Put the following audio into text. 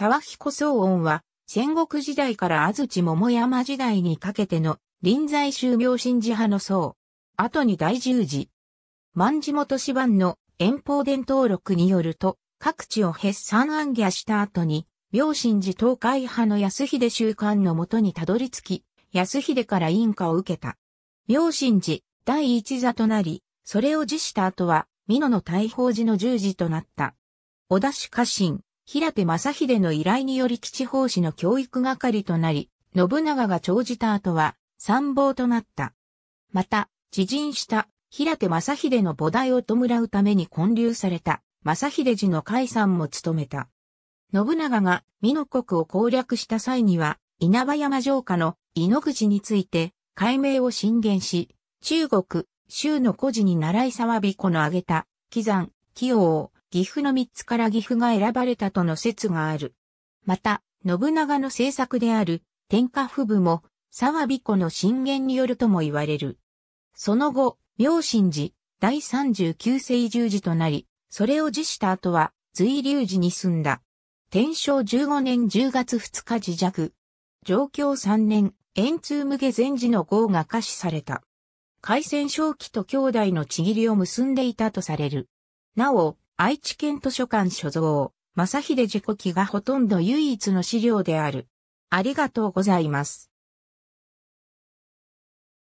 沢彦総音は、戦国時代から安土桃山時代にかけての臨済宗明神寺派の僧。後に大十字。万事元芝の遠方伝統録によると、各地をへっさん暗夜した後に、明神寺東海派の安秀習慣のもとにたどり着き、安秀から印鑑を受けた。明神寺第一座となり、それを辞した後は、美濃の大宝寺の十字となった。小田氏家臣、平手正秀の依頼により基地法師の教育係となり、信長が長じた後は参謀となった。また、知人した平手正秀の菩提を弔うために建立された正秀寺の解散も務めた。信長が美濃国を攻略した際には、稲葉山城下の井の口について解明を進言し、中国、州の孤児に習い沢彦の挙げた、祈山、祈王、岐阜の3つから岐阜が選ばれたとの説がある。また、信長の政策である天下不武も沢彦子の震源によるとも言われる。その後、明神寺、第39世十字となり、それを辞した後は、随流寺に住んだ。天正15年10月2日自弱。上京3年、円通無下禅寺の号が可視された。海戦正期と兄弟のちぎりを結んでいたとされる。なお、愛知県図書館所蔵、正秀自己記がほとんど唯一の資料である。ありがとうございます。